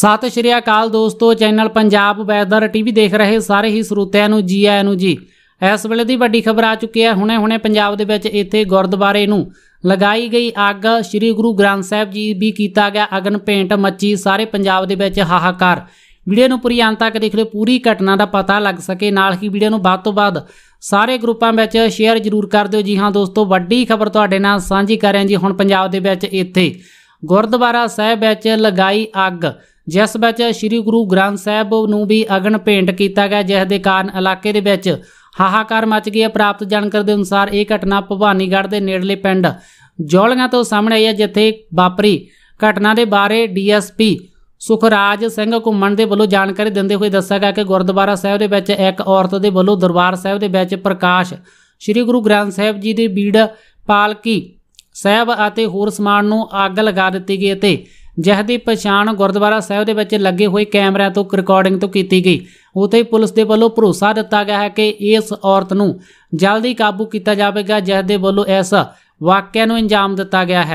ਸਤਿ ਸ਼੍ਰੀ ਅਕਾਲ ਦੋਸਤੋ channel Punjab weather TV ਦੇਖ ਰਹੇ ਸਾਰੇ ਹੀ ਸਰੋਤਿਆਂ ਨੂੰ ਜੀ ਆਇਆਂ ਨੂੰ ਜੀ ਇਸ ਵੇਲੇ ਦੀ ਵੱਡੀ ਖਬਰ ਆ ਚੁੱਕੀ ਹੈ ਹੁਣੇ-ਹੁਣੇ ਪੰਜਾਬ ਦੇ ਵਿੱਚ ਇੱਥੇ ਗੁਰਦੁਆਰੇ ਨੂੰ ਲਗਾਈ ਗਈ ਅੱਗ ਸ੍ਰੀ ਗੁਰੂ ਗ੍ਰੰਥ ਸਾਹਿਬ ਜੀ ਵੀ ਕੀਤਾ ਗਿਆ ਅਗਨ ਪੇਂਟ ਮੱਚੀ ਸਾਰੇ ਪੰਜਾਬ ਦੇ ਵਿੱਚ ਹਾਹਾਕਾਰ ਵੀਡੀਓ ਨੂੰ ਪੂਰੀ ਅੰਤ ਤੱਕ ਦੇਖ ਲਓ ਪੂਰੀ ਘਟਨਾ ਦਾ ਪਤਾ ਲੱਗ ਸਕੇ ਨਾਲ ਹੀ ਵੀਡੀਓ ਨੂੰ ਬਾਅਦ ਤੋਂ ਬਾਅਦ ਸਾਰੇ ਗਰੁੱਪਾਂ ਵਿੱਚ ਸ਼ੇਅਰ ਜ਼ਰੂਰ ਕਰ ਦਿਓ ਜੀ ਹਾਂ ਦੋਸਤੋ ਵੱਡੀ ਖਬਰ ਤੁਹਾਡੇ ਨਾਲ ਸਾਂਝੀ ਕਰ ਰਹੇ ਹਾਂ ਜੀ ਹੁਣ ਪੰਜਾਬ ਦੇ ਵਿੱਚ ਇੱਥੇ ਗੁਰਦੁਆਰਾ ਸਾਹਿਬ ਵਿੱਚ ਲਗਾਈ ਅੱਗ ਜਿਸ ਵਿੱਚ ਸ੍ਰੀ ਗੁਰੂ ਗ੍ਰੰਥ ਸਾਹਿਬ ਨੂੰ ਵੀ ਅਗਨ ਭੇਂਟ ਕੀਤਾ ਗਿਆ ਜਿਸ ਦੇ ਕਾਰਨ ਇਲਾਕੇ ਦੇ ਵਿੱਚ ਹਾਹਾਕਾਰ ਮਚ ਗਿਆ ਪ੍ਰਾਪਤ ਜਾਣਕਾਰੀ ਦੇ ਅਨੁਸਾਰ ਇਹ ਘਟਨਾ ਭਵਾਨੀਗੜ੍ਹ ਦੇ ਨੇੜਲੇ ਪਿੰਡ ਜੌਲੀਆਂ ਤੋਂ ਸਾਹਮਣੇ ਆਈ ਹੈ ਜਿੱਥੇ ਵਾਪਰੀ ਘਟਨਾ ਦੇ ਬਾਰੇ ਡੀਐਸਪੀ ਸੁਖਰਾਜ ਸਿੰਘ ਘੁੰਮਣ ਦੇ ਵੱਲੋਂ ਜਾਣਕਾਰੀ ਦਿੰਦੇ ਹੋਏ ਦੱਸਿਆ ਗਿਆ ਕਿ ਗੁਰਦੁਆਰਾ ਸਾਹਿਬ ਦੇ ਵਿੱਚ ਇੱਕ ਔਰਤ ਦੇ ਵੱਲੋਂ ਦਰਬਾਰ ਸਾਹਿਬ ਦੇ ਵਿੱਚ ਪ੍ਰਕਾਸ਼ ਸ੍ਰੀ ਗੁਰੂ ਗ੍ਰੰਥ ਸਾਹਿਬ ਜੀ ਦੇ ਬੀੜ ਪਾਲਕੀ ਸਾਹਿਬ ਅਤੇ ਹੋਰ ਸਮਾਨ ਨੂੰ ਅੱਗ ਲਗਾ ਦਿੱਤੀ ਗਈ ਅਤੇ ਜਿਸ ਦੀ ਪਛਾਣ ਗੁਰਦੁਆਰਾ ਸਾਹਿਬ ਦੇ ਵਿੱਚ ਲੱਗੇ ਹੋਏ ਕੈਮਰਿਆਂ ਤੋਂ ਰਿਕਾਰਡਿੰਗ ਤੋਂ ਕੀਤੀ ਗਈ ਉਥੇ ਪੁਲਿਸ ਦੇ ਵੱਲੋਂ ਭਰੋਸਾ ਦਿੱਤਾ ਗਿਆ ਹੈ ਕਿ ਇਸ ਔਰਤ ਨੂੰ ਜਲਦੀ ਕਾਬੂ ਕੀਤਾ ਜਾਵੇਗਾ ਜਿਸ ਦੇ ਵੱਲੋਂ ਇਸ ਵਾਕਿਆ ਨੂੰ ਅੰਜਾਮ ਦਿੱਤਾ ਗਿਆ ਹੈ